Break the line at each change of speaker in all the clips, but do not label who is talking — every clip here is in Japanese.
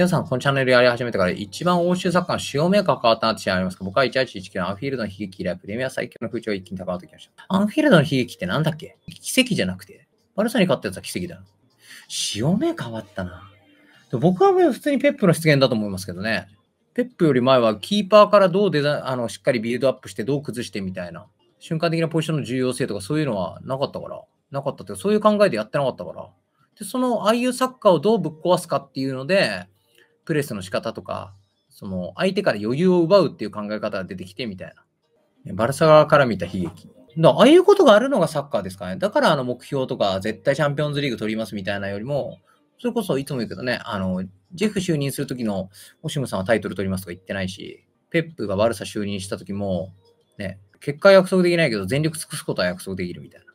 皆さん、このチャンネルやり始めてから一番欧州サッカーの主要メーカー変わったなって知ありますか僕は1819のアンフィールドの悲劇以来、プレミア最強の風潮が一気に高まってきました。アンフィールドの悲劇ってなんだっけ奇跡じゃなくて、バルサに勝ったやつは奇跡だな。主要メーカー変わったな。僕はもう普通にペップの出現だと思いますけどね。ペップより前はキーパーからどうデザあのしっかりビルドアップしてどう崩してみたいな瞬間的なポジションの重要性とかそういうのはなかったから、なかったってそういう考えでやってなかったから。で、そのああいうサッカーをどうぶっ壊すかっていうので、プレスの仕方とか、その相手から余裕を奪うっていう考え方が出てきてみたいな。バルサ側から見た悲劇。だああいうことがあるのがサッカーですかね。だからあの目標とか、絶対チャンピオンズリーグ取りますみたいなよりも、それこそいつも言うけどね、あの、ジェフ就任するときの、オシムさんはタイトル取りますとか言ってないし、ペップがバルサ就任したときも、ね、結果は約束できないけど、全力尽くすことは約束できるみたいな。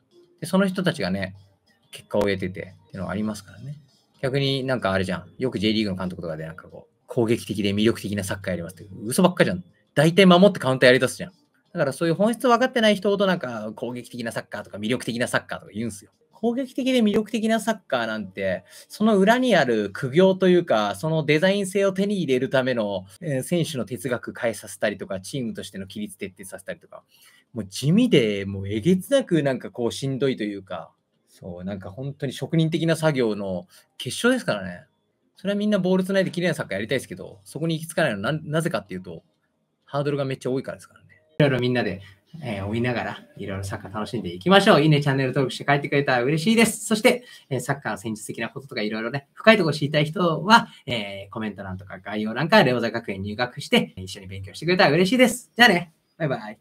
で、その人たちがね、結果を得ててっていうのはありますからね。逆になんかあれじゃん。よく J リーグの監督とかでなんかこう、攻撃的で魅力的なサッカーやりますって、嘘ばっかじゃん。大体守ってカウンターやりだすじゃん。だからそういう本質分かってない人ほどなんか攻撃的なサッカーとか魅力的なサッカーとか言うんすよ。攻撃的で魅力的なサッカーなんて、その裏にある苦行というか、そのデザイン性を手に入れるための、えー、選手の哲学変えさせたりとか、チームとしての規律徹底させたりとか、もう地味で、もうえげつなくなんかこうしんどいというか、そう、なんか本当に職人的な作業の結晶ですからね。それはみんなボールつないで綺麗なサッカーやりたいですけど、そこに行き着かないのはななぜかっていうと、ハードルがめっちゃ多いからですからね。いろいろみんなで、えー、追いながら、いろいろサッカー楽しんでいきましょう。いいね、チャンネル登録して帰ってくれたら嬉しいです。そして、えー、サッカーの戦術的なこととかいろいろね、深いところ知りたい人は、えー、コメント欄とか概要欄からレオザ学園入学して、一緒に勉強してくれたら嬉しいです。じゃあね、バイバイ。